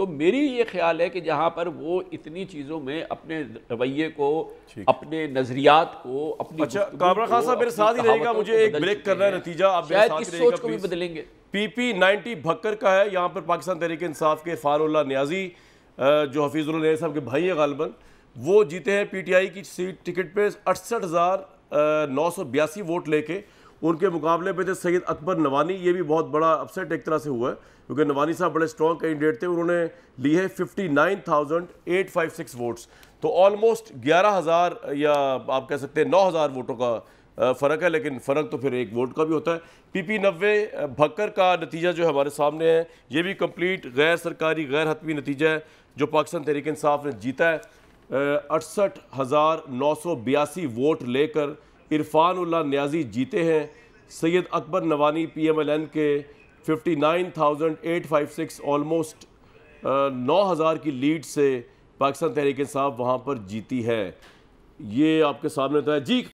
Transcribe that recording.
तो मेरी ये ख्याल है कि जहाँ पर वो इतनी चीज़ों में अपने रवैये को अपने नज़रियात को अपनी अच्छा काबरा खान साहब मेरे साथ ही रहेगा मुझे एक ब्रेक करना है नतीजा आप शायद इस सोच को भी बदलेंगे पीपी 90 भक्कर का है यहाँ पर पाकिस्तान तहरीक इंसाफ के फारोल्ला न्याजी जो हफीजुल साहब के भाई हैं गालबन वो जीते हैं पीटीआई की सीट टिकट पे अड़सठ हज़ार नौ सौ बयासी वोट लेके उनके मुकाबले पे थे सैयद अकबर नवानी ये भी बहुत बड़ा अपसेट एक तरह से हुआ है क्योंकि नवानी साहब बड़े स्ट्रॉन्ग कैंडिडेट थे उन्होंने ली है fifty nine thousand eight five six votes तो ऑलमोस्ट ग्यारह हज़ार या आप कह सकते हैं नौ हज़ार वोटों का फ़र्क है लेकिन फ़र्क तो फिर एक वोट का भी होता है पीपी नब्बे भक्कर का नतीजा जो हमारे सामने है ये भी कंप्लीट गैर सरकारी गैर हतमी नतीजा है जो पाकिस्तान तहरीक इंसाफ ने जीता है अड़सठ हज़ार नौ सौ बयासी वोट लेकर उल्ला न्याजी जीते हैं Syed Akbar Nawani P M L N के fifty nine thousand eight five six almost नौ हज़ार की लीड से पाकिस्तान तहरीक साहब वहाँ पर जीती है ये आपके सामने तो है जी